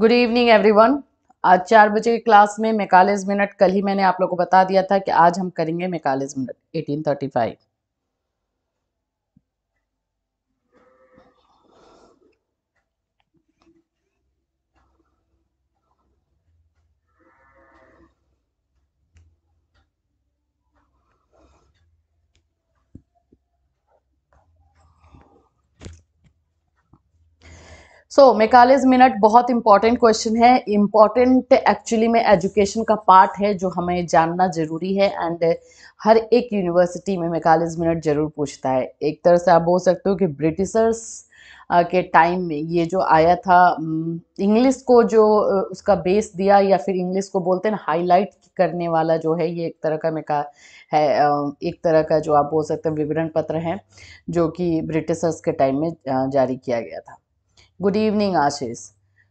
good evening everyone आज चार बजे की क्लास में मैकालेज मिनट कल ही मैंने आप लोगों को बता दिया था कि आज हम करेंगे Macaulay's minute 1835 so Macaulay's minute बहुत इंपॉर्टेंट क्वेश्चन है इम्पॉर्टेंट एक्चुअली में एजुकेशन का पार्ट है जो हमें जानना जरूरी है एंड हर एक यूनिवर्सिटी में मेकालेज मिनट जरूर पूछता है एक तरह से आप बोल सकते हो कि ब्रिटिशर्स के टाइम में ये जो आया था इंग्लिश को जो उसका बेस दिया या फिर इंग्लिश को बोलते हैं हाईलाइट करने वाला जो है ये एक तरह का मेका है एक तरह का जो आप बोल सकते हैं विवरण पत्र है जो कि ब्रिटिशर्स के टाइम में जारी किया गया था गुड इवनिंग आशीष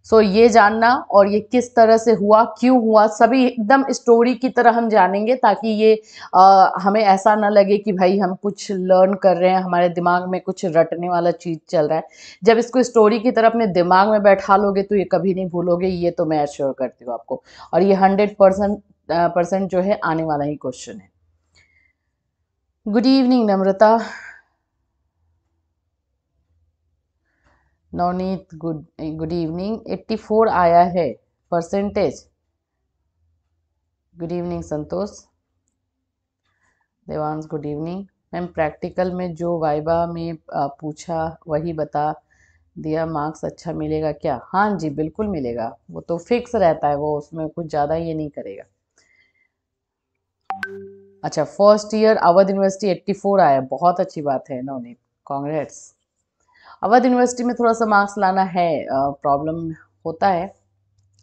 सो ये जानना और ये किस तरह से हुआ क्यों हुआ सभी एकदम स्टोरी की तरह हम जानेंगे ताकि ये आ, हमें ऐसा ना लगे कि भाई हम कुछ लर्न कर रहे हैं हमारे दिमाग में कुछ रटने वाला चीज़ चल रहा है जब इसको स्टोरी की तरह अपने दिमाग में बैठा लोगे तो ये कभी नहीं भूलोगे ये तो मैं एश्योर करती हूँ आपको और ये हंड्रेड परसेंट परसेंट जो है आने वाला ही क्वेश्चन है good evening Namrata Navneet good good evening eighty four आया है percentage good evening Santosh Devansh good evening ma'am practical में जो वाइबा में पूछा वही बता दिया मार्क्स अच्छा मिलेगा क्या हाँ जी बिल्कुल मिलेगा वो तो फिक्स रहता है वो उसमें कुछ ज़्यादा ये नहीं करेगा अच्छा फर्स्ट ईयर अवध यूनिवर्सिटी 84 आया बहुत अच्छी बात है नवनीत कांग्रेट्स अवध यूनिवर्सिटी में थोड़ा सा मार्क्स लाना है प्रॉब्लम होता है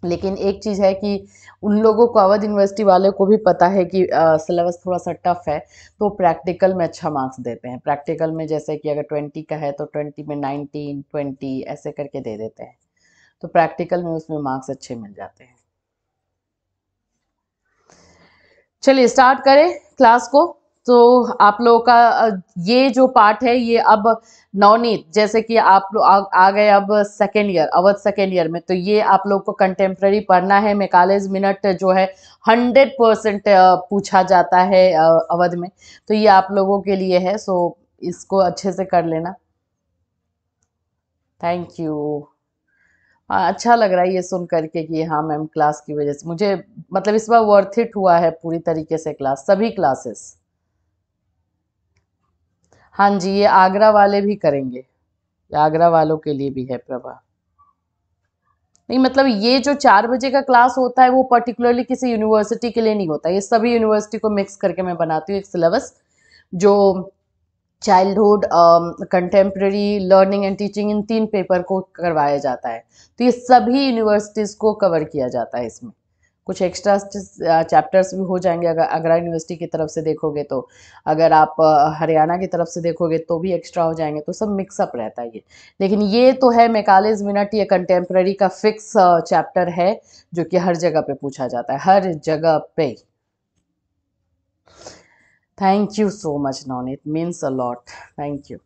लेकिन एक चीज़ है कि उन लोगों को अवध यूनिवर्सिटी वाले को भी पता है कि सिलेबस थोड़ा सा टफ है तो प्रैक्टिकल में अच्छा मार्क्स देते हैं प्रैक्टिकल में जैसे कि अगर ट्वेंटी का है तो ट्वेंटी में नाइनटीन ट्वेंटी ऐसे करके दे देते हैं तो प्रैक्टिकल में उसमें मार्क्स अच्छे मिल जाते हैं चलिए स्टार्ट करें क्लास को तो आप लोगों का ये जो पार्ट है ये अब नवनीत जैसे कि आप लोग आ, आ गए अब second year Awadh second year में तो ये आप लोग को कंटेम्प्रेरी पढ़ना है मेकालेज मिनट जो है हंड्रेड परसेंट पूछा जाता है अवध में तो ये आप लोगों के लिए है सो इसको अच्छे से कर लेना थैंक यू हाँ, अच्छा लग रहा है ये सुन करके कि हाँ मैम क्लास की वजह से मुझे मतलब इस बार वर्थ इट हुआ है पूरी तरीके से क्लास सभी क्लासेस हाँ जी ये आगरा वाले भी करेंगे आगरा वालों के लिए भी है प्रभा नहीं मतलब ये जो चार बजे का क्लास होता है वो पर्टिकुलरली किसी यूनिवर्सिटी के लिए नहीं होता ये सभी यूनिवर्सिटी को मिक्स करके मैं बनाती हूँ एक सिलेबस जो childhood contemporary learning and teaching इन तीन पेपर को करवाया जाता है तो ये सभी यूनिवर्सिटीज़ को कवर किया जाता है इसमें कुछ एक्स्ट्रा चैप्टर्स भी हो जाएंगे अगर आगरा यूनिवर्सिटी की तरफ से देखोगे तो अगर आप हरियाणा की तरफ से देखोगे तो भी एक्स्ट्रा हो जाएंगे तो सब मिक्सअप रहता है ये लेकिन ये तो है मेकालेज मिनट ये कंटेम्प्रेरी का फिक्स चैप्टर है जो कि हर जगह पे पूछा जाता है हर जगह पे थैंक यू सो मच नॉन it means a lot thank you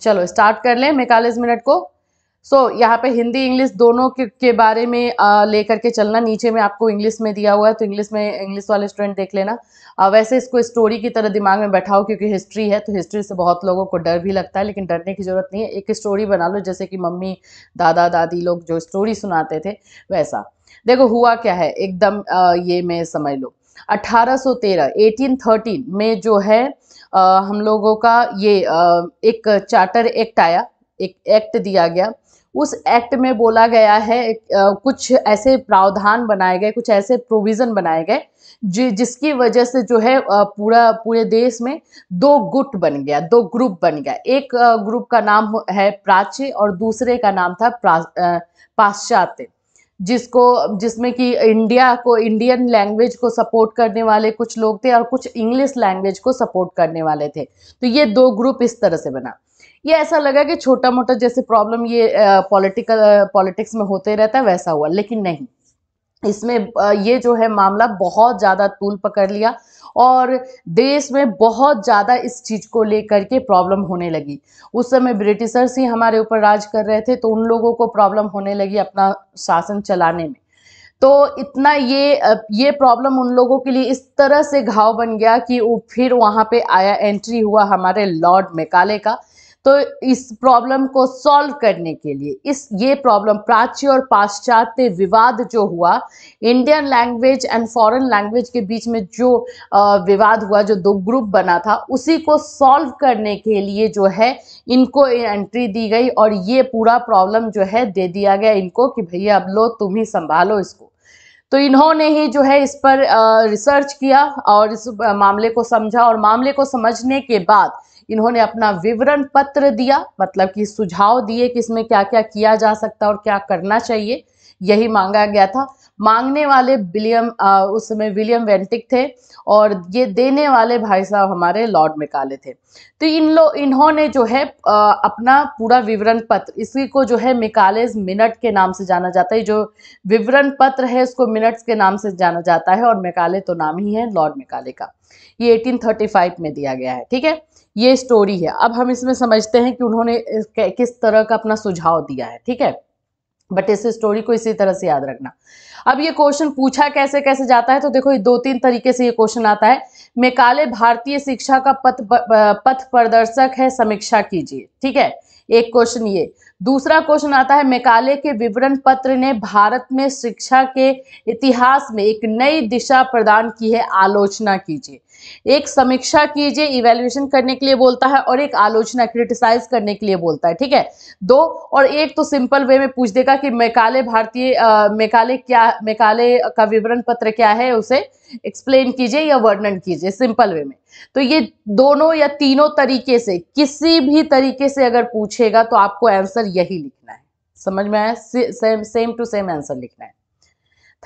चलो स्टार्ट कर लें मेकालेज मिनट को सो so, यहाँ पे हिंदी इंग्लिश दोनों के, के बारे में लेकर के चलना नीचे में आपको इंग्लिश में दिया हुआ है तो इंग्लिश में इंग्लिश वाले स्टूडेंट देख लेना आ, वैसे इसको स्टोरी की तरह दिमाग में बैठाओ क्योंकि हिस्ट्री है तो हिस्ट्री से बहुत लोगों को डर भी लगता है लेकिन डरने की ज़रूरत नहीं है एक स्टोरी बना लो जैसे कि मम्मी दादा दादी लोग जो स्टोरी सुनाते थे वैसा देखो हुआ क्या है एकदम ये मैं समझ लो 1813 1813 में जो है आ, हम लोगों का ये आ, एक चार्टर एक्ट आया एक एक्ट दिया गया उस एक्ट में बोला गया है कुछ ऐसे प्रावधान बनाए गए कुछ ऐसे प्रोविज़न बनाए गए जि, जिसकी वजह से जो है पूरा पूरे देश में दो गुट बन गया दो ग्रुप बन गया एक ग्रुप का नाम है प्राच्य और दूसरे का नाम था पाश्चात्य जिसको जिसमें कि इंडिया को इंडियन लैंग्वेज को सपोर्ट करने वाले कुछ लोग थे और कुछ इंग्लिश लैंग्वेज को सपोर्ट करने वाले थे तो ये दो ग्रुप इस तरह से बना ये ऐसा लगा कि छोटा मोटा जैसे प्रॉब्लम ये पॉलिटिकल पॉलिटिक्स में होते रहता है वैसा हुआ लेकिन नहीं इसमें ये जो है मामला बहुत ज़्यादा तूल पकड़ लिया और देश में बहुत ज़्यादा इस चीज़ को लेकर के प्रॉब्लम होने लगी उस समय ब्रिटिशर्स ही हमारे ऊपर राज कर रहे थे तो उन लोगों को प्रॉब्लम होने लगी अपना शासन चलाने में तो इतना ये ये प्रॉब्लम उन लोगों के लिए इस तरह से घाव बन गया कि वो फिर वहाँ पे आया एंट्री हुआ हमारे लॉर्ड मेकाले का तो इस प्रॉब्लम को सॉल्व करने के लिए इस ये प्रॉब्लम प्राची और पाश्चात्य विवाद जो हुआ Indian language and foreign language के बीच में जो विवाद हुआ जो दो ग्रुप बना था उसी को सॉल्व करने के लिए जो है इनको एंट्री दी गई और ये पूरा प्रॉब्लम जो है दे दिया गया इनको कि भैया अब लो तुम ही संभालो इसको तो इन्होंने ही जो है इस पर रिसर्च किया और इस मामले को समझा और मामले को समझने के बाद इन्होंने अपना विवरण पत्र दिया मतलब कि सुझाव दिए कि इसमें क्या क्या किया जा सकता और क्या करना चाहिए यही मांगा गया था मांगने वाले विलियम उस समय विलियम वेंटिक थे और ये देने वाले भाई साहब हमारे लॉर्ड मेकाले थे तो इन लोग इन्होंने जो है आ, अपना पूरा विवरण पत्र इसी को जो है मिकालेज मिनट के नाम से जाना जाता है जो विवरण पत्र है इसको मिनट्स के नाम से जाना जाता है और मेकाले तो नाम ही है लॉर्ड मिकाले का ये 1835 में दिया गया है ठीक है ये स्टोरी है अब हम इसमें समझते हैं कि उन्होंने किस तरह का अपना सुझाव दिया है ठीक है बट इस स्टोरी को इसी तरह से याद रखना अब ये क्वेश्चन पूछा कैसे कैसे जाता है तो देखो ये दो तीन तरीके से ये क्वेश्चन आता है मेकाले भारतीय शिक्षा का पथ पथ प्रदर्शक है समीक्षा कीजिए ठीक है एक क्वेश्चन ये दूसरा क्वेश्चन आता है मेकाले के विवरण पत्र ने भारत में शिक्षा के इतिहास में एक नई दिशा प्रदान की है आलोचना कीजिए एक समीक्षा कीजिए इवेल्युएशन करने के लिए बोलता है और एक आलोचना क्रिटिसाइज करने के लिए बोलता है ठीक है दो और एक तो सिंपल वे में पूछ देगा कि मेकाले भारतीय मेकाले क्या मेकाले का विवरण पत्र क्या है उसे एक्सप्लेन कीजिए या वर्णन कीजिए सिंपल वे में तो ये दोनों या तीनों तरीके से किसी भी तरीके से अगर पूछेगा तो आपको आंसर यही लिखना है समझ में आया same same to same answer लिखना है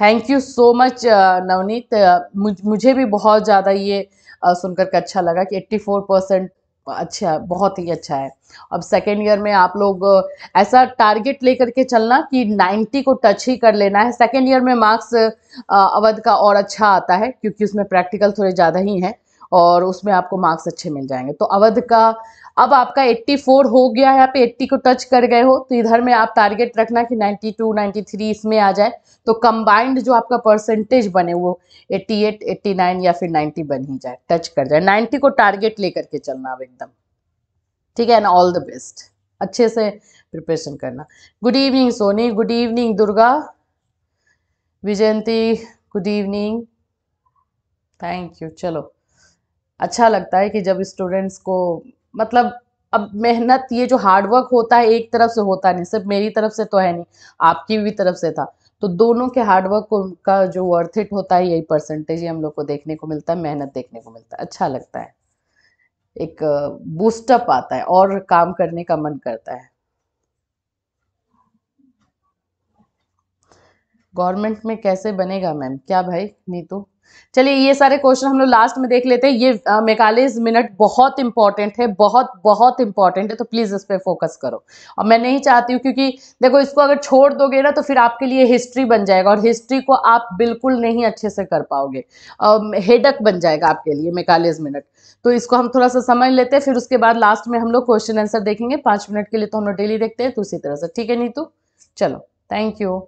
thank you so much Navneet मुझ, मुझे भी बहुत ज़्यादा ये uh, सुनकर के अच्छा लगा कि 84 परसेंट अच्छा बहुत ही अच्छा है अब सेकेंड ईयर में आप लोग uh, ऐसा टारगेट लेकर के चलना कि 90 को टच ही कर लेना है सेकेंड ईयर में मार्क्स uh, अवध का और अच्छा आता है क्योंकि उसमें प्रैक्टिकल थोड़े ज़्यादा ही हैं और उसमें आपको मार्क्स अच्छे मिल जाएंगे तो अवध का अब आपका 84 हो गया है आप 80 को टच कर गए हो तो इधर में आप टारगेट रखना कि 92 93 इसमें आ जाए तो कंबाइंड जो आपका परसेंटेज बने वो 88 89 या फिर 90 बन ही जाए टच कर जाए 90 को टारगेट लेकर के चलना अब एकदम ठीक है एंड ऑल द बेस्ट अच्छे से प्रिपरेशन करना good evening Soni good evening Durga Vijayanti good evening thank you चलो अच्छा लगता है कि जब स्टूडेंट्स को मतलब अब मेहनत ये जो हार्डवर्क होता है एक तरफ से होता नहीं सिर्फ मेरी तरफ से तो है नहीं आपकी भी तरफ से था तो दोनों के हार्डवर्क का जो वर्थ इट होता है यही परसेंटेज ही हम लोग को देखने को मिलता है मेहनत देखने को मिलता है अच्छा लगता है एक बूस्टअप आता है और काम करने का मन करता है गवर्नमेंट में कैसे बनेगा मैम क्या भाई नहीं तो चलिए ये सारे क्वेश्चन हम लोग लास्ट में देख लेते हैं ये मेकालीस मिनट बहुत इंपॉर्टेंट है बहुत बहुत इंपॉर्टेंट है तो प्लीज़ इस पर फोकस करो और मैं नहीं चाहती हूँ क्योंकि देखो इसको अगर छोड़ दोगे ना तो फिर आपके लिए हिस्ट्री बन जाएगा और हिस्ट्री को आप बिल्कुल नहीं अच्छे से कर पाओगे हेडक बन जाएगा आपके लिए मेकालीस मिनट तो इसको हम थोड़ा सा समझ लेते हैं फिर उसके बाद लास्ट में हम लोग क्वेश्चन आंसर देखेंगे पाँच मिनट के लिए तो हम लोग डेली देखते हैं तो उसी तरह से ठीक है नीतू चलो थैंक यू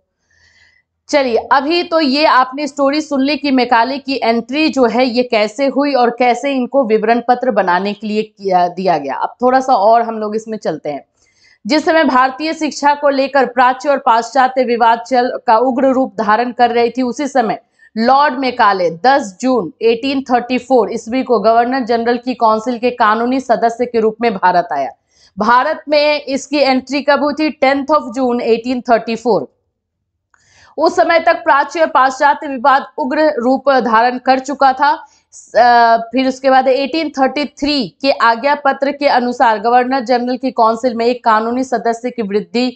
चलिए अभी तो ये आपने स्टोरी सुन ली कि मेकाले की एंट्री जो है ये कैसे हुई और कैसे इनको विवरण पत्र बनाने के लिए किया दिया गया अब थोड़ा सा और हम लोग इसमें चलते हैं जिस समय भारतीय शिक्षा को लेकर प्राच्य और पाश्चात्य विवाद चल का उग्र रूप धारण कर रही थी उसी समय लॉर्ड मेकाले 10 जून 1834 ईस्वी को गवर्नर जनरल की काउंसिल के कानूनी सदस्य के रूप में भारत आया भारत में इसकी एंट्री कब हुई थी टेंथ ऑफ जून 1834 उस समय तक प्राच्य पाश्चात्य विवाद उग्र रूप धारण कर चुका था फिर उसके बाद 1833 के आज्ञा पत्र के अनुसार गवर्नर जनरल की काउंसिल में एक कानूनी सदस्य की वृद्धि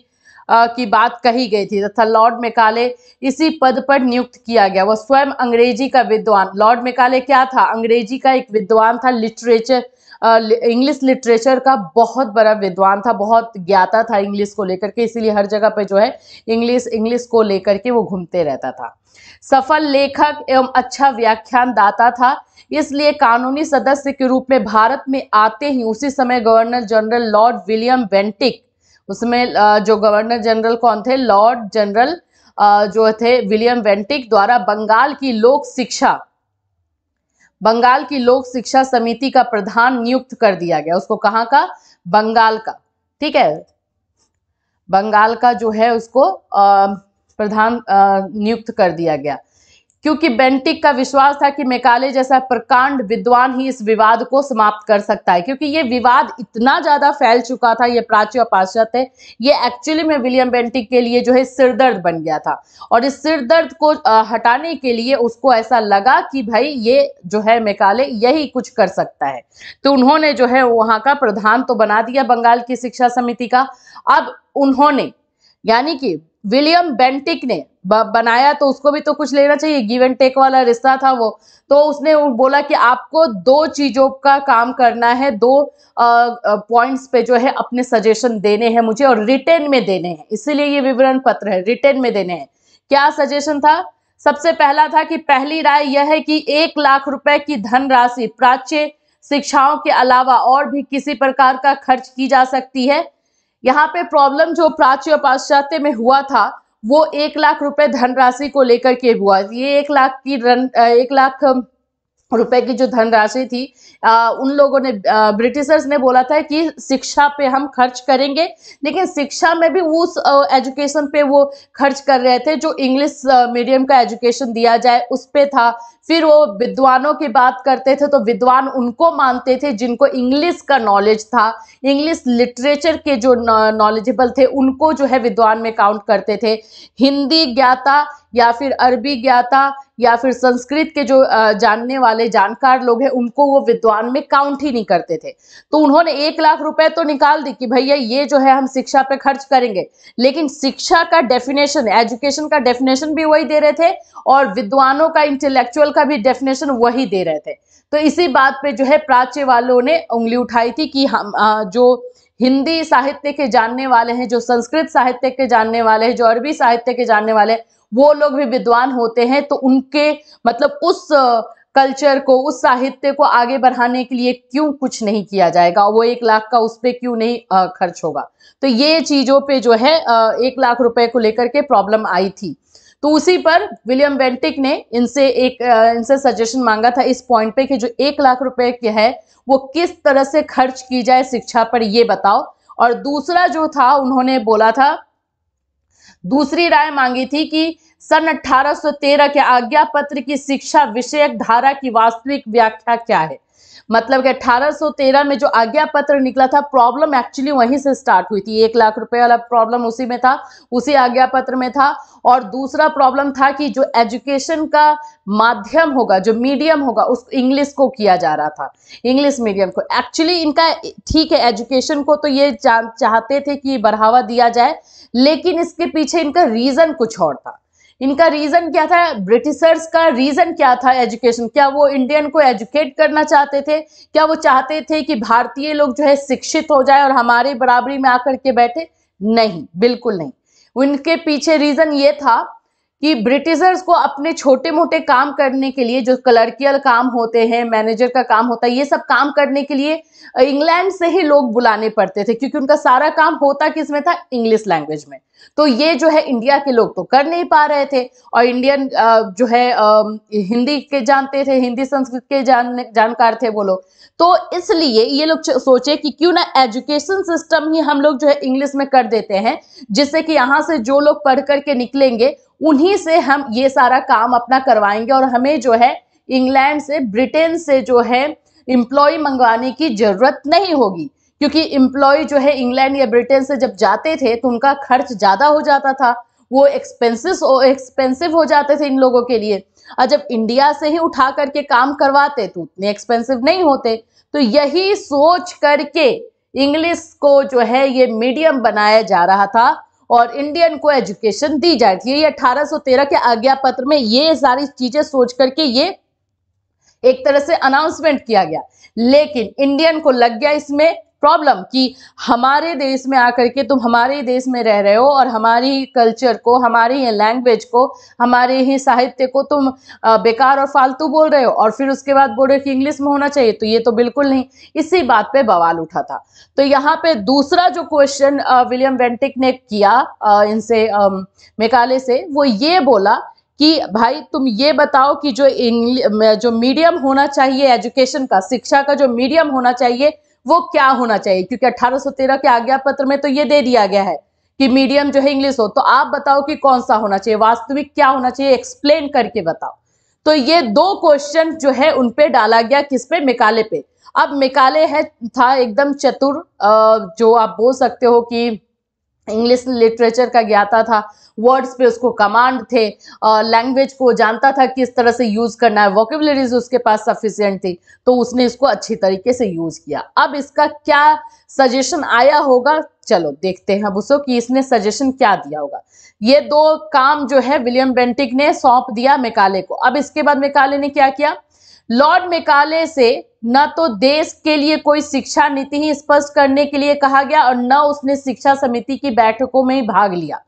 की बात कही गई थी तथा लॉर्ड मेकाले इसी पद पर नियुक्त किया गया वह स्वयं अंग्रेजी का विद्वान लॉर्ड मेकाले क्या था अंग्रेजी का एक विद्वान था लिटरेचर इंग्लिश लिटरेचर का बहुत बड़ा विद्वान था बहुत ज्ञाता था इंग्लिश को लेकर के इसीलिए हर जगह पे जो है इंग्लिश इंग्लिश को लेकर के वो घूमते रहता था सफल लेखक एवं अच्छा व्याख्यान दाता था इसलिए कानूनी सदस्य के रूप में भारत में आते ही उसी समय governor general lord William Bentinck उसमें जो गवर्नर जनरल कौन थे लॉर्ड जनरल जो थे विलियम वेंटिक द्वारा बंगाल की लोक शिक्षा बंगाल की लोक शिक्षा समिति का प्रधान नियुक्त कर दिया गया उसको कहाँ का बंगाल का ठीक है बंगाल का जो है उसको प्रधान नियुक्त कर दिया गया क्योंकि बेंटिक का विश्वास था कि मेकाले जैसा प्रकांड विद्वान ही इस विवाद को समाप्त कर सकता है क्योंकि ये विवाद इतना ज़्यादा फैल चुका था ये प्राची और पाश्चात्य ये एक्चुअली में विलियम बेंटिक के लिए जो है सिरदर्द बन गया था और इस सिरदर्द को हटाने के लिए उसको ऐसा लगा कि भाई ये जो है मेकाले यही कुछ कर सकता है तो उन्होंने जो है वहां का प्रधान तो बना दिया बंगाल की शिक्षा समिति का अब उन्होंने यानी कि विलियम बेंटिक ने बनाया तो उसको भी तो कुछ लेना चाहिए गिव एंड टेक वाला रिश्ता था वो तो उसने बोला कि आपको दो चीज़ों का काम करना है दो पॉइंट्स पे जो है अपने सजेशन देने हैं मुझे और रिटर्न में देने हैं इसीलिए ये विवरण पत्र है रिटर्न में देने हैं क्या सजेशन था सबसे पहला था कि पहली राय यह है कि एक लाख रुपए की धनराशि प्राच्य शिक्षाओं के अलावा और भी किसी प्रकार का खर्च की जा सकती है यहाँ पे प्रॉब्लम जो प्राच्य और पाश्चात्य में हुआ था वो एक लाख रुपए धनराशि को लेकर के हुआ ये एक लाख की रन एक लाख रुपए की जो धनराशि थी आ, उन लोगों ने ब्रिटिशर्स ने बोला था कि शिक्षा पे हम खर्च करेंगे लेकिन शिक्षा में भी उस एजुकेशन पे वो खर्च कर रहे थे जो इंग्लिश मीडियम का एजुकेशन दिया जाए उस पे था फिर वो विद्वानों की बात करते थे तो विद्वान उनको मानते थे जिनको इंग्लिश का नॉलेज था इंग्लिश लिटरेचर के जो नॉलेजेबल थे उनको जो है विद्वान में काउंट करते थे हिंदी ज्ञाता या फिर अरबी ज्ञाता या फिर संस्कृत के जो जानने वाले जानकार लोग हैं उनको वो विद्वान में काउंट ही नहीं करते थे तो उन्होंने एक लाख रुपए तो निकाल दी कि भैया ये जो है हम शिक्षा पे खर्च करेंगे लेकिन शिक्षा का डेफिनेशन एजुकेशन का डेफिनेशन भी वही दे रहे थे और विद्वानों का इंटेलेक्चुअल का भी डेफिनेशन वही दे रहे थे तो इसी बात पे जो है प्राच्य वालों ने उंगली उठाई थी कि हम आ, जो हिंदी साहित्य के जानने वाले हैं जो संस्कृत साहित्य के जानने वाले हैं जो अरबी साहित्य के जानने वाले वो लोग भी विद्वान होते हैं तो उनके मतलब उस कल्चर को उस साहित्य को आगे बढ़ाने के लिए क्यों कुछ नहीं किया जाएगा वो एक लाख का उस पर क्यों नहीं खर्च होगा तो ये चीज़ों पे जो है एक लाख रुपए को लेकर के प्रॉब्लम आई थी तो उसी पर विलियम वेंटिक ने इनसे एक इनसे सजेशन मांगा था इस पॉइंट पे कि जो एक लाख रुपए के है वो किस तरह से खर्च की जाए शिक्षा पर ये बताओ और दूसरा जो था उन्होंने बोला था दूसरी राय मांगी थी कि सन 1813 के आज्ञा पत्र की शिक्षा विषयक धारा की वास्तविक व्याख्या क्या है मतलब कि 1813 में जो आज्ञा पत्र निकला था प्रॉब्लम एक्चुअली वहीं से स्टार्ट हुई थी एक लाख रुपए वाला प्रॉब्लम उसी में था उसी आज्ञा पत्र में था और दूसरा प्रॉब्लम था कि जो एजुकेशन का माध्यम होगा जो मीडियम होगा उस इंग्लिश को किया जा रहा था इंग्लिश मीडियम को एक्चुअली इनका ठीक है एजुकेशन को तो ये चाहते थे कि बढ़ावा दिया जाए लेकिन इसके पीछे इनका रीज़न कुछ और था इनका रीजन क्या था ब्रिटिशर्स का रीजन क्या था एजुकेशन क्या वो इंडियन को एजुकेट करना चाहते थे क्या वो चाहते थे कि भारतीय लोग जो है शिक्षित हो जाए और हमारे बराबरी में आकर के बैठे नहीं बिल्कुल नहीं उनके पीछे रीजन ये था कि ब्रिटिशर्स को अपने छोटे मोटे काम करने के लिए जो क्लर्कियल काम होते हैं मैनेजर का काम होता है ये सब काम करने के लिए इंग्लैंड से ही लोग बुलाने पड़ते थे क्योंकि उनका सारा काम होता किस में था इंग्लिश लैंग्वेज में तो ये जो है इंडिया के लोग तो कर नहीं पा रहे थे और इंडियन जो है हिंदी के जानते थे हिंदी संस्कृत के जान जानकार थे वो लोग तो इसलिए ये लोग सोचे कि क्यों ना एजुकेशन सिस्टम ही हम लोग जो है इंग्लिश में कर देते हैं जिससे कि यहाँ से जो लोग पढ़ करके निकलेंगे उन्हीं से हम ये सारा काम अपना करवाएंगे और हमें जो है इंग्लैंड से ब्रिटेन से जो है एम्प्लॉय मंगवाने की ज़रूरत नहीं होगी क्योंकि इम्प्लॉय जो है इंग्लैंड या ब्रिटेन से जब जाते थे तो उनका खर्च ज़्यादा हो जाता था वो एक्सपेंसिस एक्सपेंसिव हो जाते थे इन लोगों के लिए और जब इंडिया से ही उठा करके काम करवाते तो उतने एक्सपेंसिव नहीं होते तो यही सोच करके इंग्लिश को जो है ये मीडियम बनाया जा रहा था और इंडियन को एजुकेशन दी जाए तो ये अठारह के आज्ञा पत्र में ये सारी चीजें सोच करके ये एक तरह से अनाउंसमेंट किया गया लेकिन इंडियन को लग गया इसमें प्रॉब्लम कि हमारे देश में आकर के तुम हमारे ही देश में रह रहे हो और हमारी ही कल्चर को हमारे ही लैंग्वेज को हमारे ही साहित्य को तुम बेकार और फालतू बोल रहे हो और फिर उसके बाद बोल रहे हो कि इंग्लिश में होना चाहिए तो ये तो बिल्कुल नहीं इसी बात पे बवाल उठा था तो यहाँ पे दूसरा जो क्वेश्चन विलियम वेंटिक ने किया इनसे मेकाले से वो ये बोला कि भाई तुम ये बताओ कि जो जो मीडियम होना चाहिए एजुकेशन का शिक्षा का जो मीडियम होना चाहिए वो क्या होना चाहिए क्योंकि 1813 के आज्ञा पत्र में तो ये दे दिया गया है कि मीडियम जो है इंग्लिश हो तो आप बताओ कि कौन सा होना चाहिए वास्तविक क्या होना चाहिए एक्सप्लेन करके बताओ तो ये दो क्वेश्चन जो है उन पे डाला गया किस पे मिकाले पे अब मिकाले है था एकदम चतुर जो आप बोल सकते हो कि इंग्लिश लिटरेचर का ज्ञाता था वर्ड्स पे उसको कमांड थे लैंग्वेज को जानता था किस तरह से यूज़ करना है वोकेबलरीज उसके पास सफिशियंट थी तो उसने इसको अच्छी तरीके से यूज़ किया अब इसका क्या सजेशन आया होगा चलो देखते हैं बुसो कि इसने सजेशन क्या दिया होगा ये दो काम जो है विलियम बेंटिक ने सौंप दिया मेकाले को अब इसके बाद मेकाले ने क्या किया लॉर्ड मेकाले से न तो देश के लिए कोई शिक्षा नीति ही स्पष्ट करने के लिए कहा गया और न उसने शिक्षा समिति की बैठकों में भाग लिया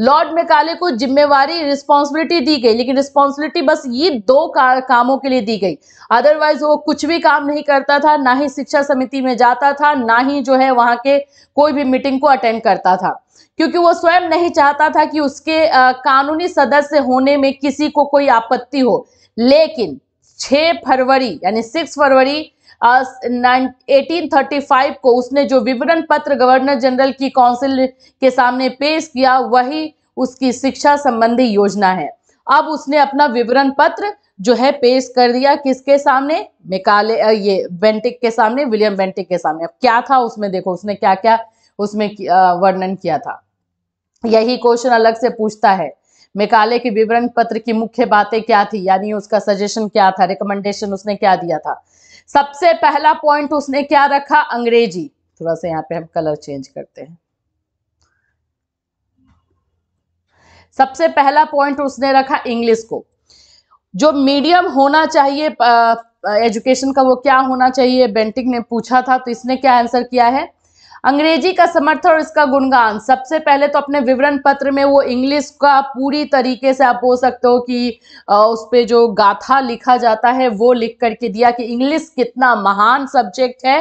लॉर्ड मेकाले को जिम्मेवारी रिस्पॉन्सिबिलिटी दी गई लेकिन रिस्पॉन्सिबिलिटी बस ये दो का, कामों के लिए दी गई अदरवाइज वो कुछ भी काम नहीं करता था ना ही शिक्षा समिति में जाता था ना ही जो है वहाँ के कोई भी मीटिंग को अटेंड करता था क्योंकि वो स्वयं नहीं चाहता था कि उसके आ, कानूनी सदस्य होने में किसी को कोई आपत्ति हो लेकिन 6 फरवरी यानी 6 फरवरी एटीन थर्टी फाइव को उसने जो विवरण पत्र गवर्नर जनरल की काउंसिल के सामने पेश किया वही उसकी शिक्षा संबंधी योजना है अब उसने अपना विवरण पत्र जो है पेश कर दिया किसके सामने मेकाले ये बेंटिक के सामने विलियम बेंटिक के सामने अब क्या था उसमें देखो उसने क्या क्या उसमें वर्णन किया था यही क्वेश्चन अलग से पूछता है मेकाले के विवरण पत्र की मुख्य बातें क्या थी यानी उसका सजेशन क्या था रिकमेंडेशन उसने क्या दिया था सबसे पहला पॉइंट उसने क्या रखा अंग्रेजी थोड़ा सा यहाँ पे हम कलर चेंज करते हैं सबसे पहला पॉइंट उसने रखा इंग्लिश को जो मीडियम होना चाहिए एजुकेशन का वो क्या होना चाहिए बेंटिक ने पूछा था तो इसने क्या आंसर किया है अंग्रेजी का समर्थन और इसका गुणगान सबसे पहले तो अपने विवरण पत्र में वो इंग्लिश का पूरी तरीके से आप बोल सकते हो कि उस पर जो गाथा लिखा जाता है वो लिख करके दिया कि इंग्लिश कितना महान सब्जेक्ट है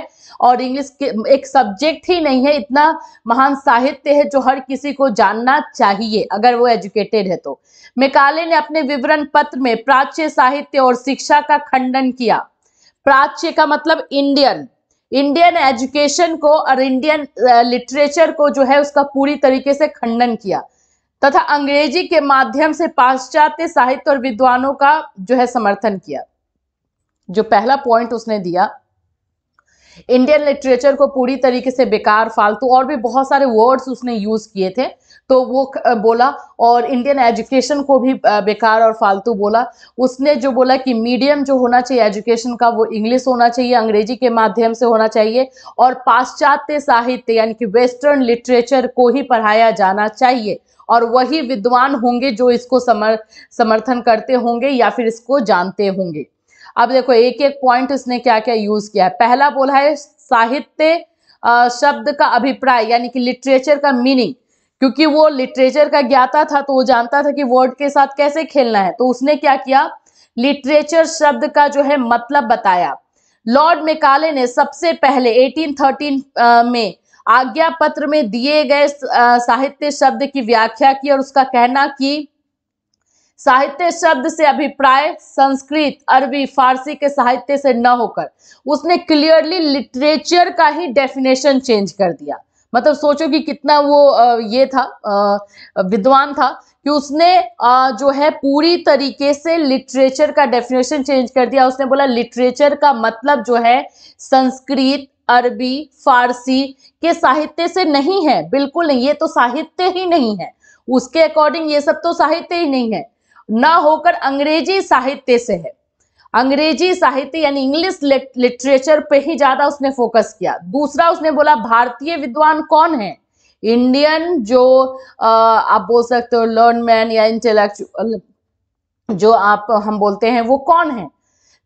और इंग्लिश एक सब्जेक्ट ही नहीं है इतना महान साहित्य है जो हर किसी को जानना चाहिए अगर वो एजुकेटेड है तो मेकाले ने अपने विवरण पत्र में प्राच्य साहित्य और शिक्षा का खंडन किया प्राच्य का मतलब इंडियन इंडियन एजुकेशन को और इंडियन लिटरेचर uh, को जो है उसका पूरी तरीके से खंडन किया तथा अंग्रेजी के माध्यम से पाश्चात्य साहित्य और विद्वानों का जो है समर्थन किया जो पहला पॉइंट उसने दिया इंडियन लिटरेचर को पूरी तरीके से बेकार फालतू और भी बहुत सारे वर्ड्स उसने यूज किए थे तो वो बोला और इंडियन एजुकेशन को भी बेकार और फालतू बोला उसने जो बोला कि मीडियम जो होना चाहिए एजुकेशन का वो इंग्लिश होना चाहिए अंग्रेजी के माध्यम से होना चाहिए और पाश्चात्य साहित्य यानी कि वेस्टर्न लिटरेचर को ही पढ़ाया जाना चाहिए और वही विद्वान होंगे जो इसको समर समर्थन करते होंगे या फिर इसको जानते होंगे अब देखो एक एक पॉइंट इसने क्या क्या यूज़ किया है पहला बोला है साहित्य शब्द का अभिप्राय यानी कि लिटरेचर का मीनिंग क्योंकि वो लिटरेचर का ज्ञाता था तो वो जानता था कि वर्ड के साथ कैसे खेलना है तो उसने क्या किया लिटरेचर शब्द का जो है मतलब बताया लॉर्ड मेकाले ने सबसे पहले 1813 में आज्ञा पत्र में दिए गए साहित्य शब्द की व्याख्या की और उसका कहना कि साहित्य शब्द से अभिप्राय संस्कृत अरबी फारसी के साहित्य से न होकर उसने क्लियरली लिटरेचर का ही डेफिनेशन चेंज कर दिया मतलब सोचो कि कितना वो ये था विद्वान था कि उसने जो है पूरी तरीके से लिटरेचर का डेफिनेशन चेंज कर दिया उसने बोला लिटरेचर का मतलब जो है संस्कृत अरबी फारसी के साहित्य से नहीं है बिल्कुल नहीं ये तो साहित्य ही नहीं है उसके अकॉर्डिंग ये सब तो साहित्य ही नहीं है ना होकर अंग्रेजी साहित्य से है अंग्रेजी साहित्य यानी इंग्लिश लिटरेचर पे ही ज्यादा उसने फोकस किया दूसरा उसने बोला भारतीय विद्वान कौन है इंडियन जो आ, आप बोल सकते हो लर्नमैन या इंटेलेक्चुअल जो आप हम बोलते हैं वो कौन है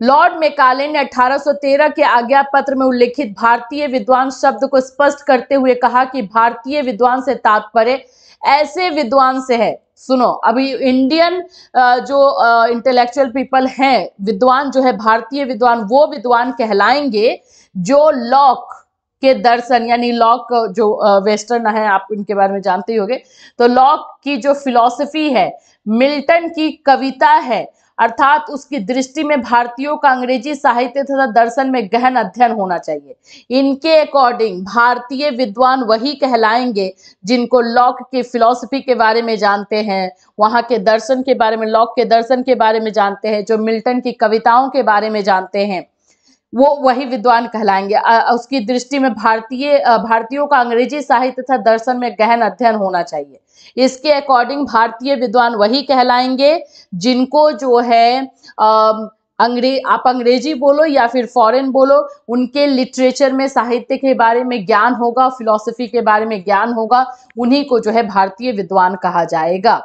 लॉर्ड मेकाले ने 1813 के आज्ञा पत्र में उल्लेखित भारतीय विद्वान शब्द को स्पष्ट करते हुए कहा कि भारतीय विद्वान से तात्पर्य ऐसे विद्वान से है सुनो अभी इंडियन जो इंटेलेक्चुअल पीपल हैं विद्वान जो है भारतीय विद्वान वो विद्वान कहलाएंगे जो लॉक के दर्शन यानी लॉक जो वेस्टर्न है आप इनके बारे में जानते ही होंगे तो लॉक की जो फिलॉसफी है मिल्टन की कविता है अर्थात उसकी दृष्टि में भारतीयों का अंग्रेजी साहित्य तथा दर्शन में गहन अध्ययन होना चाहिए इनके अकॉर्डिंग भारतीय विद्वान वही कहलाएंगे जिनको लॉक के फिलॉसफी के बारे में जानते हैं वहाँ के दर्शन के बारे में लॉक के दर्शन के बारे में जानते हैं जो मिल्टन की कविताओं के बारे में जानते हैं वो वही विद्वान कहलाएंगे उसकी दृष्टि में भारतीय भारतीयों का अंग्रेजी साहित्य तथा दर्शन में गहन अध्ययन होना चाहिए इसके अकॉर्डिंग भारतीय विद्वान वही कहलाएंगे जिनको जो है आ, अंग्रेज आप अंग्रेजी बोलो या फिर फॉरेन बोलो उनके लिटरेचर में साहित्य के बारे में ज्ञान होगा फिलोसफी के बारे में ज्ञान होगा उन्हीं को जो है भारतीय विद्वान कहा जाएगा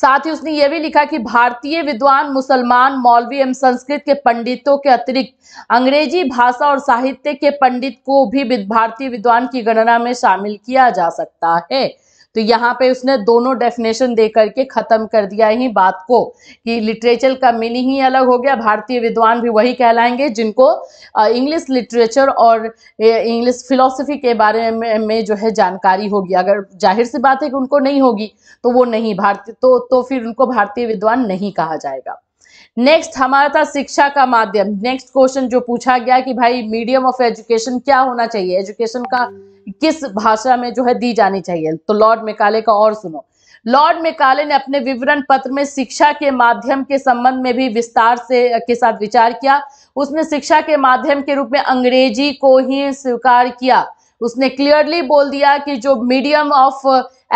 साथ ही उसने यह भी लिखा कि भारतीय विद्वान मुसलमान मौलवी एवं संस्कृत के पंडितों के अतिरिक्त अंग्रेजी भाषा और साहित्य के पंडित को भी भारतीय विद्वान की गणना में शामिल किया जा सकता है तो यहाँ पे उसने दोनों डेफिनेशन दे करके ख़त्म कर दिया ही बात को कि लिटरेचर का मीनिंग ही अलग हो गया भारतीय विद्वान भी वही कहलाएंगे जिनको इंग्लिश लिटरेचर और इंग्लिश फिलोसफी के बारे में, में जो है जानकारी होगी अगर जाहिर सी बात है कि उनको नहीं होगी तो वो नहीं भारतीय तो, तो फिर उनको भारतीय विद्वान नहीं कहा जाएगा नेक्स्ट हमारा था शिक्षा का माध्यम नेक्स्ट क्वेश्चन जो पूछा गया कि भाई मीडियम ऑफ एजुकेशन क्या होना चाहिए एजुकेशन का किस भाषा में जो है दी जानी चाहिए तो लॉर्ड मेकाले का और सुनो लॉर्ड मेकाले ने अपने विवरण पत्र में शिक्षा के माध्यम के संबंध में भी विस्तार से के साथ विचार किया उसने शिक्षा के माध्यम के रूप में अंग्रेजी को ही स्वीकार किया उसने क्लियरली बोल दिया कि जो मीडियम ऑफ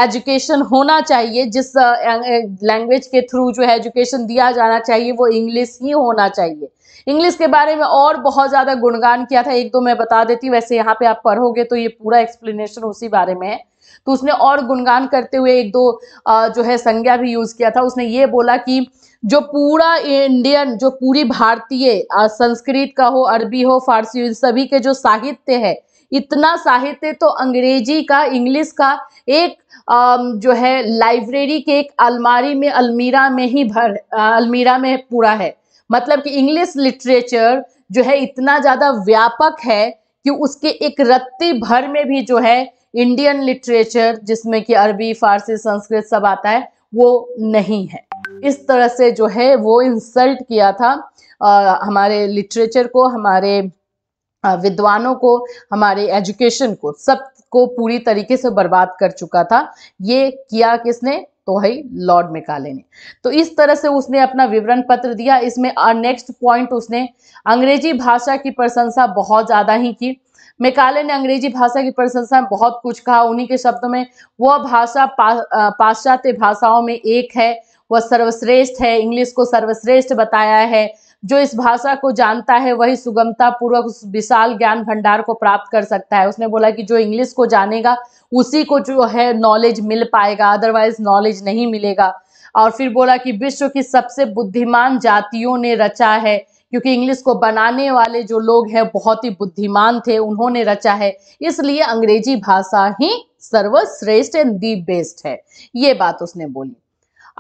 एजुकेशन होना चाहिए जिस लैंग्वेज के थ्रू जो है एजुकेशन दिया जाना चाहिए वो इंग्लिश ही होना चाहिए इंग्लिश के बारे में और बहुत ज़्यादा गुणगान किया था एक दो मैं बता देती वैसे यहाँ पे आप पढ़ोगे तो ये पूरा एक्सप्लेनेशन उसी बारे में है तो उसने और गुणगान करते हुए एक दो जो है संज्ञा भी यूज़ किया था उसने ये बोला कि जो पूरा इंडियन जो पूरी भारतीय संस्कृत का हो अरबी हो फारसी हो सभी के जो साहित्य है इतना साहित्य तो अंग्रेजी का इंग्लिश का एक जो है लाइब्रेरी के एक अलमारी में अलमीरा में ही भर अलमीरा में पूरा है मतलब कि इंग्लिश लिटरेचर जो है इतना ज़्यादा व्यापक है कि उसके एक रत्ती भर में भी जो है इंडियन लिटरेचर जिसमें कि अरबी फारसी संस्कृत सब आता है वो नहीं है इस तरह से जो है वो इंसल्ट किया था आ, हमारे लिटरेचर को हमारे विद्वानों को हमारे एजुकेशन को सब को पूरी तरीके से बर्बाद कर चुका था ये किया किसने तो है लॉर्ड मेकाले ने तो इस तरह से उसने अपना विवरण पत्र दिया इसमें नेक्स्ट पॉइंट उसने अंग्रेजी भाषा की प्रशंसा बहुत ज़्यादा ही की मेकाले ने अंग्रेजी भाषा की प्रशंसा में बहुत कुछ कहा उन्हीं के शब्दों में वह भाषा पाश्चात्य भाषाओं में एक है वह सर्वश्रेष्ठ है इंग्लिश को सर्वश्रेष्ठ बताया है जो इस भाषा को जानता है वही सुगमता पूर्वक उस विशाल ज्ञान भंडार को प्राप्त कर सकता है उसने बोला कि जो इंग्लिश को जानेगा उसी को जो है नॉलेज मिल पाएगा अदरवाइज नॉलेज नहीं मिलेगा और फिर बोला कि विश्व की सबसे बुद्धिमान जातियों ने रचा है क्योंकि इंग्लिश को बनाने वाले जो लोग हैं बहुत ही बुद्धिमान थे उन्होंने रचा है इसलिए अंग्रेजी भाषा ही सर्वश्रेष्ठ एंड दी बेस्ट है ये बात उसने बोली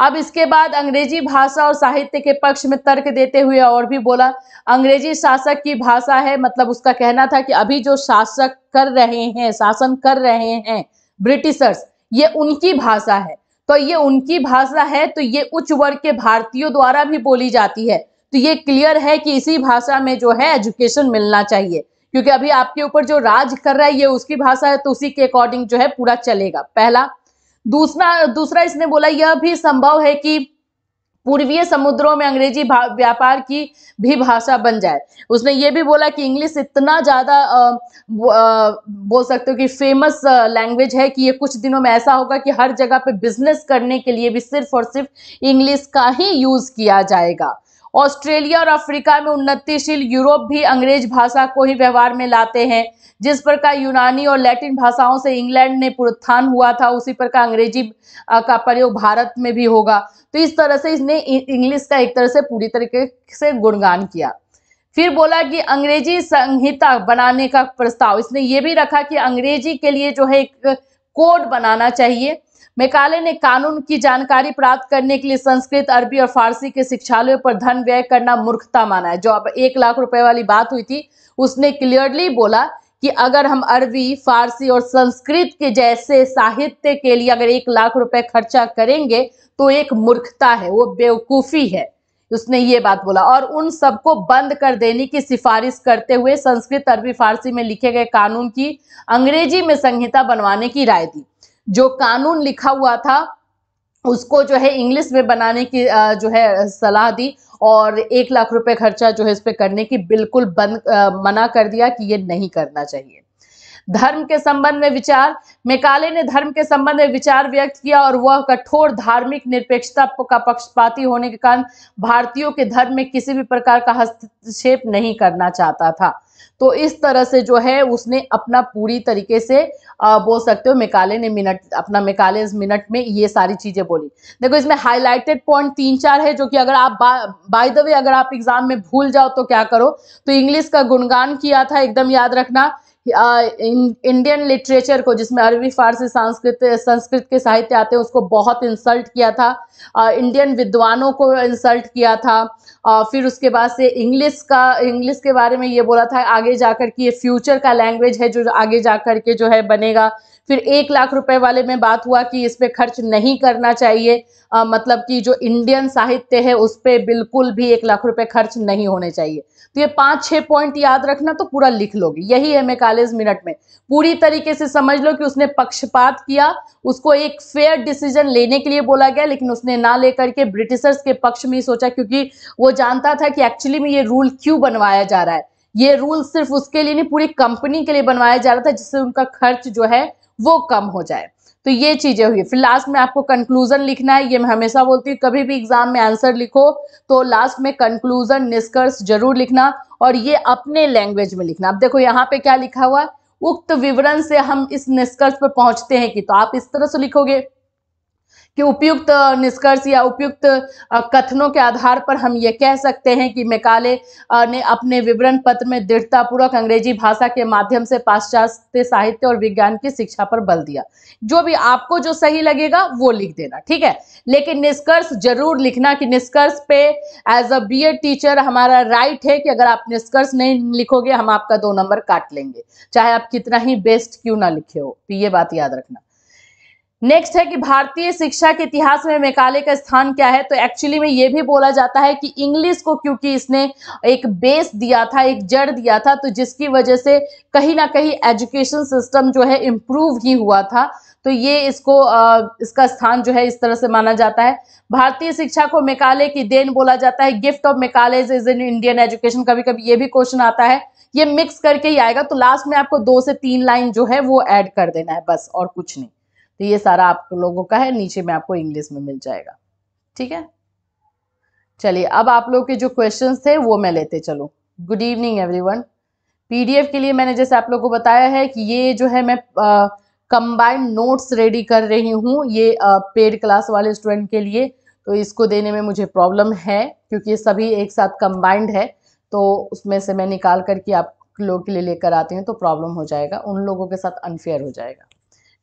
अब इसके बाद अंग्रेजी भाषा और साहित्य के पक्ष में तर्क देते हुए और भी बोला अंग्रेजी शासक की भाषा है मतलब उसका कहना था कि अभी जो शासक कर रहे हैं शासन कर रहे हैं ब्रिटिशर्स ये उनकी भाषा है तो ये उनकी भाषा है तो ये उच्च वर्ग के भारतीयों द्वारा भी बोली जाती है तो ये क्लियर है कि इसी भाषा में जो है एजुकेशन मिलना चाहिए क्योंकि अभी आपके ऊपर जो राज कर रहा है ये उसकी भाषा है तो उसी के अकॉर्डिंग जो है पूरा चलेगा पहला दूसरा दूसरा इसने बोला यह भी संभव है कि पूर्वीय समुद्रों में अंग्रेजी व्यापार की भी भाषा बन जाए उसने ये भी बोला कि इंग्लिश इतना ज़्यादा बोल सकते हो कि फेमस लैंग्वेज है कि ये कुछ दिनों में ऐसा होगा कि हर जगह पे बिजनेस करने के लिए भी सिर्फ और सिर्फ इंग्लिश का ही यूज़ किया जाएगा ऑस्ट्रेलिया और अफ्रीका में उन्नतिशील यूरोप भी अंग्रेज भाषा को ही व्यवहार में लाते हैं जिस प्रकार यूनानी और लैटिन भाषाओं से इंग्लैंड ने पुरुत्थान हुआ था उसी प्रकार अंग्रेजी का प्रयोग भारत में भी होगा तो इस तरह से इसने इंग्लिश का एक तरह से पूरी तरीके से गुणगान किया फिर बोला कि अंग्रेजी संहिता बनाने का प्रस्ताव इसने ये भी रखा कि अंग्रेजी के लिए जो है एक कोड बनाना चाहिए मेकाले ने कानून की जानकारी प्राप्त करने के लिए संस्कृत अरबी और फारसी के शिक्षालयों पर धन व्यय करना मूर्खता माना है जो अब एक लाख रुपए वाली बात हुई थी उसने क्लियरली बोला कि अगर हम अरबी फारसी और संस्कृत के जैसे साहित्य के लिए अगर एक लाख रुपए खर्चा करेंगे तो एक मूर्खता है वो बेवकूफ़ी है उसने ये बात बोला और उन सबको बंद कर देने की सिफारिश करते हुए संस्कृत अरबी फारसी में लिखे गए कानून की अंग्रेजी में संहिता बनवाने की राय दी जो कानून लिखा हुआ था उसको जो है इंग्लिश में बनाने की जो है सलाह दी और एक लाख रुपए खर्चा जो है इस पर करने की बिल्कुल बंद मना कर दिया कि ये नहीं करना चाहिए धर्म के संबंध में विचार मेकाले ने धर्म के संबंध में विचार व्यक्त किया और वह कठोर धार्मिक निरपेक्षता का पक्षपाती होने के कारण भारतीयों के धर्म में किसी भी प्रकार का हस्तक्षेप नहीं करना चाहता था तो इस तरह से जो है उसने अपना पूरी तरीके से बोल सकते हो मेकाले ने मिनट अपना मेकाले इस मिनट में ये सारी चीज़ें बोली देखो इसमें हाईलाइटेड पॉइंट तीन चार है जो कि अगर आप बाय द वे अगर आप एग्जाम में भूल जाओ तो क्या करो तो इंग्लिश का गुणगान किया था एकदम याद रखना इंडियन लिटरेचर को जिसमें अरबी फारसी संस्कृत संस्कृत के साहित्य आते हैं उसको बहुत इंसल्ट किया था इंडियन विद्वानों को इंसल्ट किया था फिर उसके बाद से इंग्लिश का इंग्लिश के बारे में ये बोला था आगे जाकर कि ये फ्यूचर का लैंग्वेज है जो आगे जा कर के जो है बनेगा फिर एक लाख रुपए वाले में बात हुआ कि इस पर खर्च नहीं करना चाहिए आ, मतलब कि जो इंडियन साहित्य है उस पर बिल्कुल भी एक लाख रुपए खर्च नहीं होने चाहिए तो ये पांच छह पॉइंट याद रखना तो पूरा लिख लोगे यही है मैं कॉलेज मिनट में पूरी तरीके से समझ लो कि उसने पक्षपात किया उसको एक फेयर डिसीजन लेने के लिए बोला गया लेकिन उसने ना लेकर के ब्रिटिशर्स के पक्ष में ही सोचा क्योंकि वो जानता था कि एक्चुअली में ये रूल क्यों बनवाया जा रहा है ये रूल सिर्फ उसके लिए नहीं पूरी कंपनी के लिए बनवाया जा रहा था जिससे उनका खर्च जो है वो कम हो जाए तो ये चीज़ें हुई फिर लास्ट में आपको कंक्लूजन लिखना है ये मैं हमेशा बोलती हूँ कभी भी एग्जाम में आंसर लिखो तो लास्ट में कंक्लूजन निष्कर्ष जरूर लिखना और ये अपने लैंग्वेज में लिखना अब देखो यहाँ पे क्या लिखा हुआ है उक्त विवरण से हम इस निष्कर्ष पर पहुंचते हैं कि तो आप इस तरह से लिखोगे कि उपयुक्त निष्कर्ष या उपयुक्त कथनों के आधार पर हम ये कह सकते हैं कि मेकाले ने अपने विवरण पत्र में दृढ़तापूर्वक अंग्रेजी भाषा के माध्यम से पाश्चात्य साहित्य और विज्ञान की शिक्षा पर बल दिया जो भी आपको जो सही लगेगा वो लिख देना ठीक है लेकिन निष्कर्ष जरूर लिखना कि निष्कर्ष पे एज अ बी टीचर हमारा राइट है कि अगर आप निष्कर्ष नहीं लिखोगे हम आपका दो नंबर काट लेंगे चाहे आप कितना ही बेस्ट क्यों ना लिखे हो तो ये बात याद रखना नेक्स्ट है कि भारतीय शिक्षा के इतिहास में मेकाले का स्थान क्या है तो एक्चुअली में ये भी बोला जाता है कि इंग्लिश को क्योंकि इसने एक बेस दिया था एक जड़ दिया था तो जिसकी वजह से कहीं ना कहीं एजुकेशन सिस्टम जो है इम्प्रूव ही हुआ था तो ये इसको आ, इसका स्थान जो है इस तरह से माना जाता है भारतीय शिक्षा को मेकाले की देन बोला जाता है gift of Macaulay's is in Indian education कभी कभी ये भी क्वेश्चन आता है ये मिक्स करके ही आएगा तो लास्ट में आपको दो से तीन लाइन जो है वो ऐड कर देना है बस और कुछ नहीं तो ये सारा आप लोगों का है नीचे में आपको इंग्लिश में मिल जाएगा ठीक है चलिए अब आप लोग के जो क्वेश्चन थे वो मैं लेते चलूँ गुड इवनिंग एवरीवन पीडीएफ के लिए मैंने जैसे आप लोगों को बताया है कि ये जो है मैं कंबाइंड नोट्स रेडी कर रही हूँ ये पेड क्लास वाले स्टूडेंट के लिए तो इसको देने में मुझे प्रॉब्लम है क्योंकि ये सभी एक साथ कंबाइंड है तो उसमें से मैं निकाल करके आप लोग के लिए लेकर आती हूँ तो प्रॉब्लम हो जाएगा उन लोगों के साथ अनफेयर हो जाएगा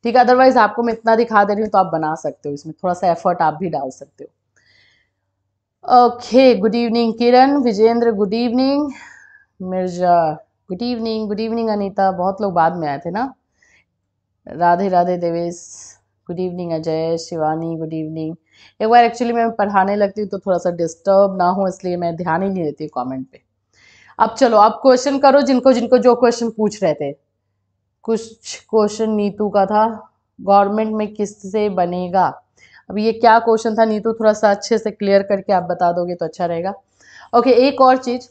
ठीक है अदरवाइज आपको मैं इतना दिखा दे रही हूँ तो आप बना सकते हो इसमें थोड़ा सा एफर्ट आप भी डाल सकते हो okay good evening Kiran Vijender good evening Mirza good evening good evening Anita बहुत लोग बाद में आए थे ना Radhe Radhe Devesh good evening Ajay Shivani good evening एक बार एक्चुअली मैं पढ़ाने लगती हूँ तो थोड़ा सा डिस्टर्ब ना हो इसलिए मैं ध्यान ही नहीं देती कमेंट पे अब चलो आप क्वेश्चन करो जिनको जिनको जो क्वेश्चन पूछ रहे थे कुछ क्वेश्चन नीतू का था गवर्नमेंट में किससे बनेगा अब ये क्या क्वेश्चन था नीतू थोड़ा सा अच्छे से क्लियर करके आप बता दोगे तो अच्छा रहेगा ओके एक और चीज़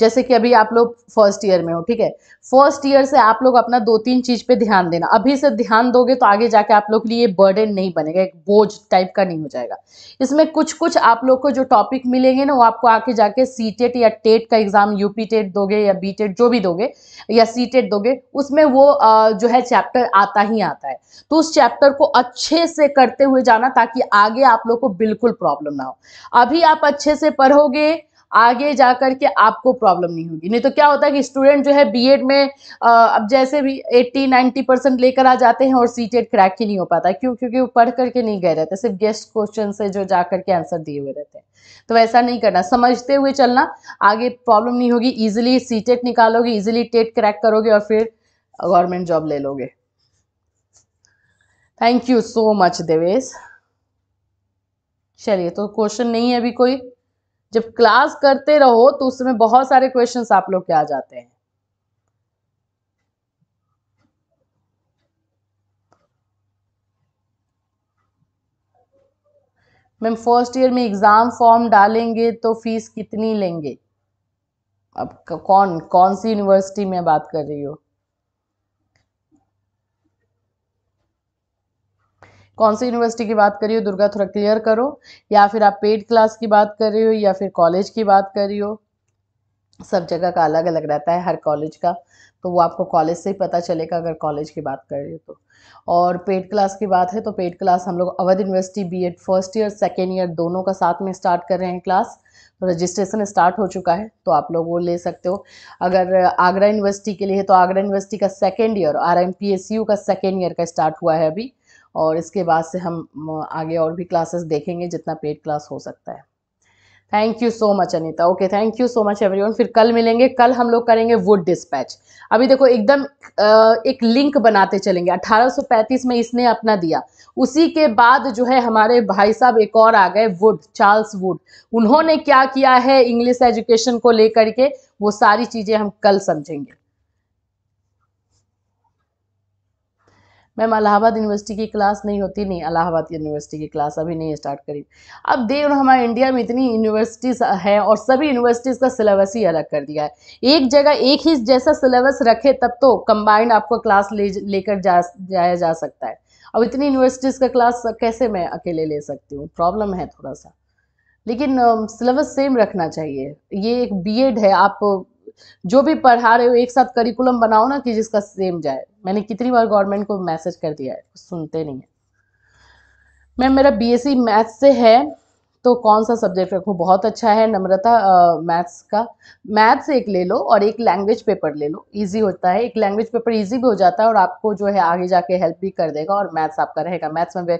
जैसे कि अभी आप लोग फर्स्ट ईयर में हो ठीक है फर्स्ट ईयर से आप लोग अपना दो तीन चीज़ पे ध्यान देना अभी से ध्यान दोगे तो आगे जाके आप लोग के लिए बर्डन नहीं बनेगा एक बोझ टाइप का नहीं हो जाएगा इसमें कुछ कुछ आप लोग को जो टॉपिक मिलेंगे ना वो आपको आके जाके सी टेट e या टेट e का एग्ज़ाम यूपी टेट दोगे या बी टेट e जो भी दोगे या सी टेट दोगे उसमें वो जो है चैप्टर आता ही आता है तो उस चैप्टर को अच्छे से करते हुए जाना ताकि आगे आप लोग को बिल्कुल प्रॉब्लम ना हो अभी आप अच्छे से पढ़ोगे आगे जा कर के आपको प्रॉब्लम नहीं होगी नहीं तो क्या होता है कि स्टूडेंट जो है बीएड में अब जैसे भी 80 90 परसेंट लेकर आ जाते हैं और सीटेट टेट क्रैक ही नहीं हो पाता क्यों क्योंकि वो पढ़ करके नहीं गए रहते सिर्फ गेस्ट क्वेश्चन से जो जा करके आंसर दिए हुए रहते हैं तो ऐसा नहीं करना समझते हुए चलना आगे प्रॉब्लम नहीं होगी ईजिली e सी टेट निकालोगे ईजिली टेट क्रैक करोगे और फिर गवर्नमेंट जॉब ले लोगे thank you so much Devesh चलिए तो क्वेश्चन नहीं है अभी कोई जब क्लास करते रहो तो उसमें बहुत सारे क्वेश्चन आप लोग के आ जाते हैं मैम फर्स्ट ईयर में एग्ज़ाम फॉर्म डालेंगे तो फीस कितनी लेंगे अब कौन कौन सी यूनिवर्सिटी में बात कर रही हो कौन सी यूनिवर्सिटी की बात रही हो दुर्गा थोड़ा क्लियर करो या फिर आप पेड क्लास की बात कर रही हो या फिर कॉलेज की बात कर रही हो सब जगह का अलग अलग रहता है हर कॉलेज का तो वो आपको कॉलेज से ही पता चलेगा अगर कॉलेज की बात कर रही हो तो और पेड क्लास की बात है तो पेड क्लास हम लोग Awadh university B Ed first year second year दोनों का साथ में स्टार्ट कर रहे हैं क्लास रजिस्ट्रेशन स्टार्ट हो चुका है तो आप लोग वो ले सकते हो अगर आगरा यूनिवर्सिटी के लिए है तो आगरा यूनिवर्सिटी का second year R M P S U का सेकेंड ईयर का स्टार्ट हुआ है अभी और इसके बाद से हम आगे और भी क्लासेस देखेंगे जितना पेड क्लास हो सकता है thank you so much Anita okay thank you so much everyone फिर कल मिलेंगे कल हम लोग करेंगे वुड डिस्पैच अभी देखो एकदम एक लिंक बनाते चलेंगे 1835 में इसने अपना दिया उसी के बाद जो है हमारे भाई साहब एक और आ गए वुड चार्ल्स वुड उन्होंने क्या किया है इंग्लिश एजुकेशन को लेकर के वो सारी चीज़ें हम कल समझेंगे मैम अलाहाबाद यूनिवर्सिटी की क्लास नहीं होती नहीं अलाहाबाद यूनिवर्सिटी की क्लास अभी नहीं स्टार्ट करी अब देव हमारे इंडिया में इतनी यूनिवर्सिटीज़ है और सभी यूनिवर्सिटीज़ का सिलेबस ही अलग कर दिया है एक जगह एक ही जैसा सिलेबस रखे तब तो कंबाइंड आपको क्लास ले लेकर जा जाया जा सकता है अब इतनी यूनिवर्सिटीज़ का क्लास कैसे मैं अकेले ले सकती हूँ प्रॉब्लम है थोड़ा सा लेकिन सिलेबस सेम रखना चाहिए ये एक बी है आप जो भी पढ़ा रहे हो एक साथ करिकुलम बनाओ ना कि जिसका सेम जाए मैंने कितनी बार गवर्नमेंट को मैसेज कर दिया है सुनते नहीं है मैम मेरा बीएससी मैथ्स से है तो कौन सा सब्जेक्ट रखूँ बहुत अच्छा है नम्रता मैथ्स का मैथ्स एक ले लो और एक लैंग्वेज पेपर ले लो इजी होता है एक लैंग्वेज पेपर इजी भी हो जाता है और आपको जो है आगे जाके हेल्प भी कर देगा और मैथ्स आपका रहेगा मैथ्स में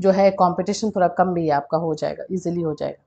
जो है कंपटीशन थोड़ा कम भी आपका हो जाएगा इजीली हो जाएगा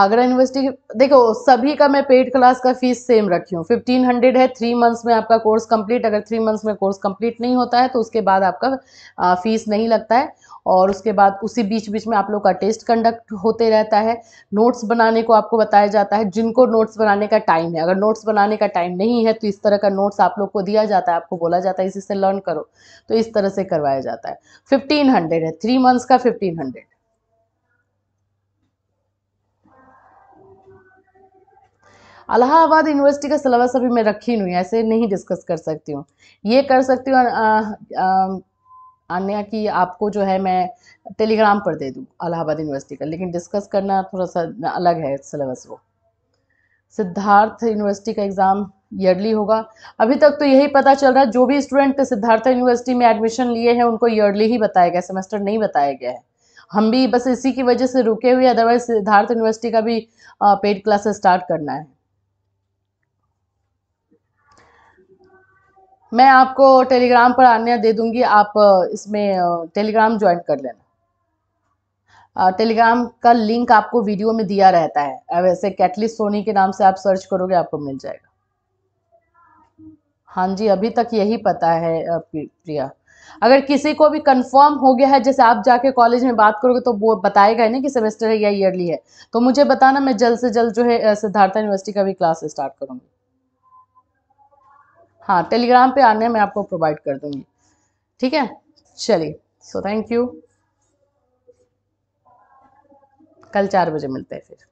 आगरा यूनिवर्सिटी देखो सभी का मैं पेड क्लास का फीस सेम रखी हूँ फिफ्टीन हंड्रेड है थ्री मंथ्स में आपका कोर्स कंप्लीट अगर थ्री मंथ्स में कोर्स कंप्लीट नहीं होता है तो उसके बाद आपका फीस नहीं लगता है और उसके बाद उसी बीच बीच में आप लोग का टेस्ट कंडक्ट होते रहता है नोट्स बनाने को आपको बताया जाता है जिनको नोट्स बनाने का टाइम है अगर नोट्स बनाने का टाइम नहीं है तो इस तरह का नोट्स आप लोग को दिया जाता है आपको बोला जाता है इसी से लर्न करो तो इस तरह से करवाया जाता है फिफ्टीन हंड्रेड है थ्री मंथ्स का फिफ्टीन हंड्रेड अलाहाबाद यूनिवर्सिटी का सिलेबस अभी मैं रखी नहीं ऐसे नहीं डिस्कस कर सकती हूँ ये कर सकती हूँ अन्या की आपको जो है मैं टेलीग्राम पर दे दूँ अलाहाबाद यूनिवर्सिटी का लेकिन डिस्कस करना थोड़ा सा अलग है सिलेबस वो सिद्धार्थ यूनिवर्सिटी का एग्ज़ाम ईयरली होगा अभी तक तो यही पता चल रहा है जो भी स्टूडेंट सिद्धार्थ यूनिवर्सिटी में एडमिशन लिए हैं उनको ईयरली ही बताया गया सेमेस्टर नहीं बताया गया है हम भी बस इसी की वजह से रुके हुए अदरवाइज सिद्धार्थ यूनिवर्सिटी का भी पेड क्लासेस स्टार्ट करना है मैं आपको टेलीग्राम पर आने दे दूंगी आप इसमें टेलीग्राम ज्वाइन कर लेना टेलीग्राम का लिंक आपको वीडियो में दिया रहता है वैसे ऐसे कैटलिस्ट सोनी के नाम से आप सर्च करोगे आपको मिल जाएगा हाँ जी अभी तक यही पता है प्रिया अगर किसी को भी कंफर्म हो गया है जैसे आप जाके कॉलेज में बात करोगे तो वो बताएगा ही ना कि सेमेस्टर है या ईयरली है तो मुझे बताना मैं जल्द से जल्द जो है सिद्धार्थ यूनिवर्सिटी का भी क्लास स्टार्ट करूंगी हाँ टेलीग्राम पे आने मैं आपको प्रोवाइड कर दूँगी ठीक है चलिए सो थैंक यू कल चार बजे मिलते हैं फिर